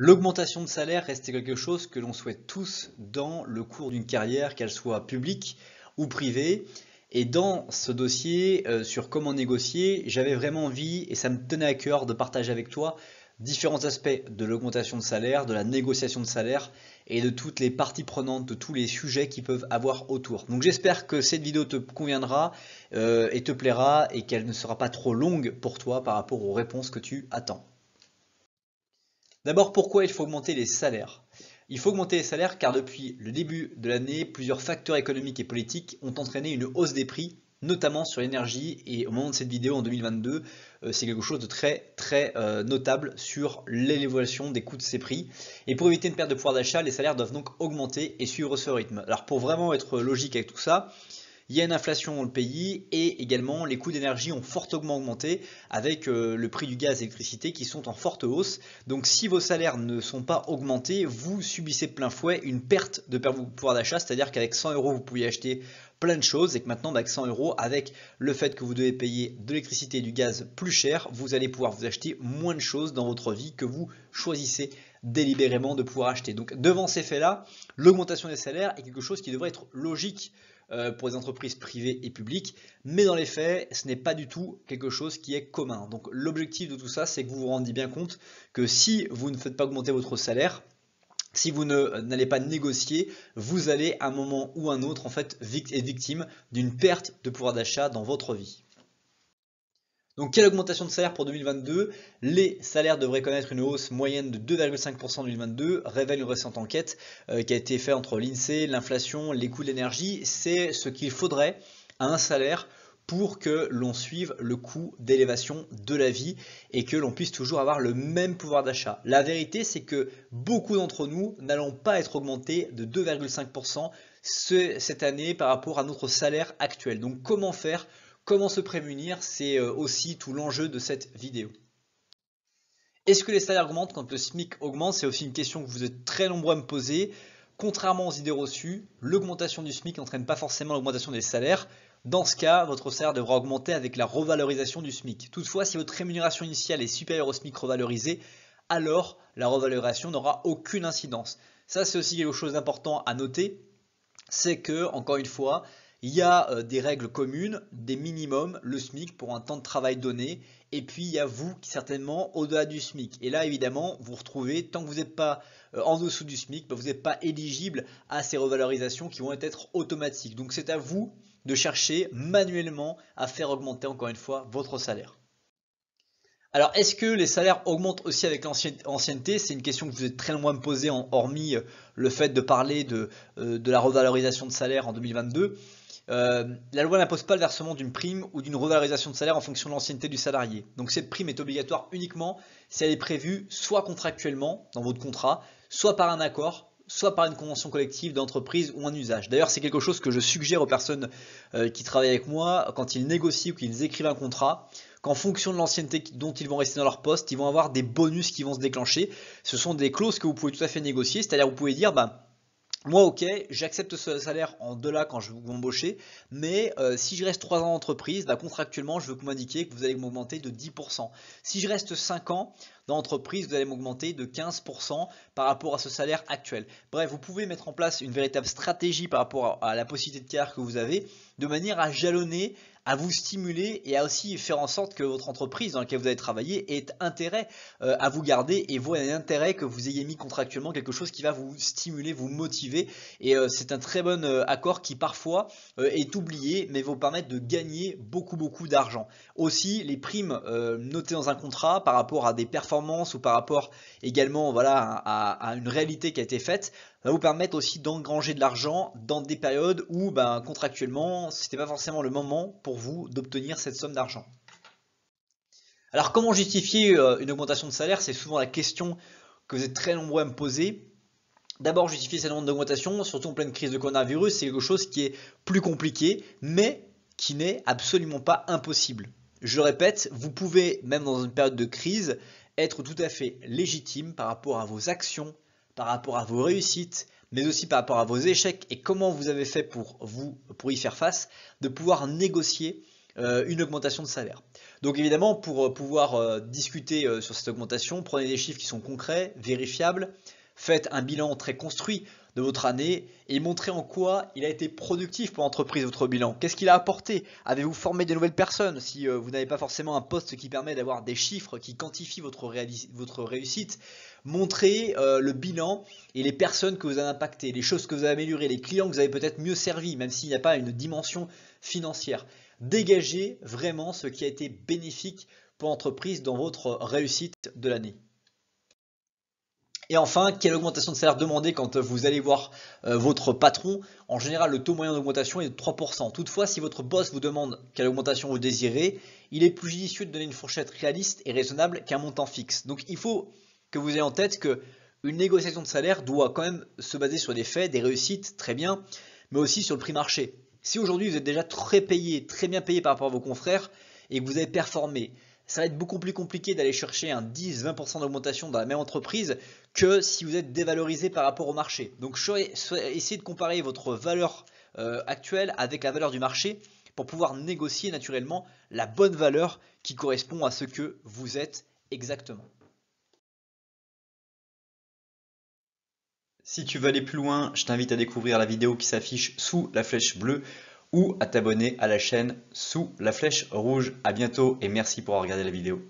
L'augmentation de salaire reste quelque chose que l'on souhaite tous dans le cours d'une carrière, qu'elle soit publique ou privée. Et dans ce dossier euh, sur comment négocier, j'avais vraiment envie et ça me tenait à cœur de partager avec toi différents aspects de l'augmentation de salaire, de la négociation de salaire et de toutes les parties prenantes, de tous les sujets qui peuvent avoir autour. Donc j'espère que cette vidéo te conviendra euh, et te plaira et qu'elle ne sera pas trop longue pour toi par rapport aux réponses que tu attends. D'abord, pourquoi il faut augmenter les salaires Il faut augmenter les salaires car depuis le début de l'année, plusieurs facteurs économiques et politiques ont entraîné une hausse des prix, notamment sur l'énergie. Et au moment de cette vidéo en 2022, euh, c'est quelque chose de très très euh, notable sur l'élévation des coûts de ces prix. Et pour éviter une perte de pouvoir d'achat, les salaires doivent donc augmenter et suivre ce rythme. Alors pour vraiment être logique avec tout ça, il y a une inflation dans le pays et également les coûts d'énergie ont fortement augmenté avec euh, le prix du gaz et l'électricité qui sont en forte hausse. Donc si vos salaires ne sont pas augmentés, vous subissez plein fouet une perte de pouvoir d'achat, c'est-à-dire qu'avec 100 euros vous pouvez acheter plein de choses et que maintenant avec 100 euros avec le fait que vous devez payer de l'électricité et du gaz plus cher vous allez pouvoir vous acheter moins de choses dans votre vie que vous choisissez délibérément de pouvoir acheter donc devant ces faits là l'augmentation des salaires est quelque chose qui devrait être logique euh, pour les entreprises privées et publiques, mais dans les faits, ce n'est pas du tout quelque chose qui est commun. Donc l'objectif de tout ça, c'est que vous vous rendiez bien compte que si vous ne faites pas augmenter votre salaire, si vous n'allez pas négocier, vous allez à un moment ou un autre en fait être victime d'une perte de pouvoir d'achat dans votre vie. Donc quelle augmentation de salaire pour 2022 Les salaires devraient connaître une hausse moyenne de 2,5% en 2022, révèle une récente enquête euh, qui a été faite entre l'INSEE, l'inflation, les coûts de l'énergie. C'est ce qu'il faudrait à un salaire pour que l'on suive le coût d'élévation de la vie et que l'on puisse toujours avoir le même pouvoir d'achat. La vérité, c'est que beaucoup d'entre nous n'allons pas être augmentés de 2,5% cette année par rapport à notre salaire actuel. Donc comment faire Comment se prémunir, c'est euh, aussi tout l'enjeu de cette vidéo. Est-ce que les salaires augmentent quand le SMIC augmente C'est aussi une question que vous êtes très nombreux à me poser. Contrairement aux idées reçues, l'augmentation du SMIC n'entraîne pas forcément l'augmentation des salaires. Dans ce cas, votre salaire devra augmenter avec la revalorisation du SMIC. Toutefois, si votre rémunération initiale est supérieure au SMIC revalorisé, alors la revalorisation n'aura aucune incidence. Ça, c'est aussi quelque chose d'important à noter, c'est que, encore une fois, il y a euh, des règles communes, des minimums, le SMIC pour un temps de travail donné, et puis il y a vous qui certainement au-delà du SMIC. Et là évidemment, vous retrouvez, tant que vous n'êtes pas euh, en dessous du SMIC, bah, vous n'êtes pas éligible à ces revalorisations qui vont être automatiques. Donc c'est à vous de chercher manuellement à faire augmenter encore une fois votre salaire. Alors, est-ce que les salaires augmentent aussi avec l'ancienneté C'est une question que vous êtes très loin de poser, hormis euh, le fait de parler de la revalorisation de salaire en 2022. Euh, la loi n'impose pas le versement d'une prime ou d'une revalorisation de salaire en fonction de l'ancienneté du salarié. Donc cette prime est obligatoire uniquement si elle est prévue soit contractuellement dans votre contrat, soit par un accord, soit par une convention collective d'entreprise ou un usage. D'ailleurs, c'est quelque chose que je suggère aux personnes euh, qui travaillent avec moi quand ils négocient ou qu'ils écrivent un contrat qu'en fonction de l'ancienneté dont ils vont rester dans leur poste, ils vont avoir des bonus qui vont se déclencher. Ce sont des clauses que vous pouvez tout à fait négocier, c'est-à-dire vous pouvez dire bah, moi, ok, j'accepte ce salaire en là quand je vais m'embaucher, mais euh, si je reste 3 ans d'entreprise, entreprise, bah, contractuellement, je veux que vous m'indiquiez que vous allez m'augmenter de 10%. Si je reste 5 ans dans l'entreprise, vous allez m'augmenter de 15% par rapport à ce salaire actuel. Bref, vous pouvez mettre en place une véritable stratégie par rapport à, à la possibilité de carrière que vous avez, de manière à jalonner à vous stimuler et à aussi faire en sorte que votre entreprise dans laquelle vous allez travaillé ait intérêt euh, à vous garder et vous un intérêt que vous ayez mis contractuellement quelque chose qui va vous stimuler, vous motiver. Et euh, c'est un très bon euh, accord qui parfois est oublié mais vous permettre de gagner beaucoup beaucoup d'argent. Aussi les primes notées dans un contrat par rapport à des performances ou par rapport également voilà, à une réalité qui a été faite va vous permettre aussi d'engranger de l'argent dans des périodes où ben, contractuellement, ce n'était pas forcément le moment pour vous d'obtenir cette somme d'argent. Alors comment justifier euh, une augmentation de salaire C'est souvent la question que vous êtes très nombreux à me poser. D'abord, justifier cette demande d'augmentation, surtout en pleine crise de coronavirus, c'est quelque chose qui est plus compliqué, mais qui n'est absolument pas impossible. Je répète, vous pouvez, même dans une période de crise, être tout à fait légitime par rapport à vos actions, par rapport à vos réussites, mais aussi par rapport à vos échecs et comment vous avez fait pour vous pour y faire face, de pouvoir négocier euh, une augmentation de salaire. Donc évidemment, pour euh, pouvoir euh, discuter sur cette augmentation, prenez des chiffres qui sont concrets, vérifiables, Faites un bilan très construit de votre année et montrez en quoi il a été productif pour l'entreprise, votre bilan. Qu'est-ce qu'il a apporté Avez-vous formé de nouvelles personnes Si euh, vous n'avez pas forcément un poste qui permet d'avoir des chiffres qui quantifient votre, réussite, montrez euh, le bilan et les personnes que vous avez impactées, les choses que vous avez améliorées, les clients que vous avez peut-être mieux servis, même s'il n'y a pas une dimension financière. Dégagez vraiment ce qui a été bénéfique pour l'entreprise dans votre réussite de l'année. Et enfin, quelle augmentation de salaire demander quand euh, vous allez voir euh, votre patron En général, le taux moyen d'augmentation est de 3%. Toutefois, si votre boss vous demande quelle augmentation vous désirez, il est plus judicieux de donner une fourchette réaliste et raisonnable qu'un montant fixe. Donc il faut que vous ayez en tête que une négociation de salaire doit quand même se baser sur des faits, des réussites, très bien, mais aussi sur le prix marché. Si aujourd'hui vous êtes déjà très payé, très bien payé par rapport à vos confrères, et que vous avez performé, ça va être beaucoup plus compliqué d'aller chercher un 10-20% d'augmentation dans la même entreprise que si vous êtes dévalorisé par rapport au marché. Donc essayez de comparer votre valeur euh, actuelle avec la valeur du marché pour pouvoir négocier naturellement la bonne valeur qui correspond à ce que vous êtes exactement. Si tu veux aller plus loin, je t'invite à découvrir la vidéo qui s'affiche sous la flèche bleue ou à t'abonner à la chaîne sous la flèche rouge. À bientôt et merci pour avoir regardé la vidéo.